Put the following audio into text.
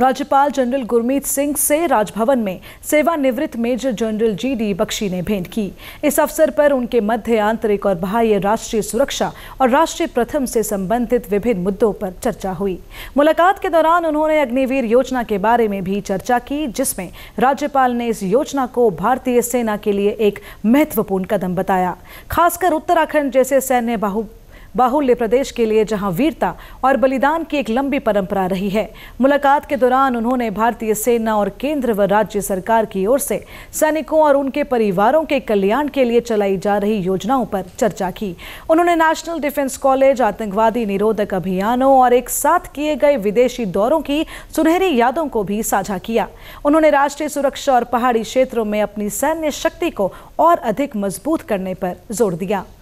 राज्यपाल जनरल गुरमीत सिंह से राजभवन में सेवानिवृत्त major general G D Bakshi ने भेंट की इस अवसर पर उनके मध्य आंतरिक और बाह्य राष्ट्रीय सुरक्षा और राष्ट्रीय प्रथम से संबंधित विभिन्न मुद्दों पर चर्चा हुई मुलाकात के दौरान उन्होंने अग्निवीर योजना के बारे में भी चर्चा की जिसमें राज्यपाल ने इस योजना को भारतीय सेना के लिए एक महत्वपूर्ण कदम बताया खासकर उत्तराखंड जैसे सैन्य बाहु बाहुल्य प्रदेश के लिए जहां वीरता और बलिदान की एक लंबी परंपरा रही है मुलाकात के दौरान उन्होंने भारतीय सेना और केंद्र व राज्य सरकार की ओर से सैनिकों और उनके परिवारों के कल्याण के लिए चलाई जा रही योजनाओं पर चर्चा की उन्होंने नेशनल डिफेंस कॉलेज आतंकवादी निरोधक अभियानों और एक साथ किए गए विदेशी दौरों की सुनहरी यादों को भी साझा किया उन्होंने राष्ट्रीय सुरक्षा और पहाड़ी क्षेत्रों में अपनी सैन्य शक्ति को और अधिक मजबूत करने पर जोर दिया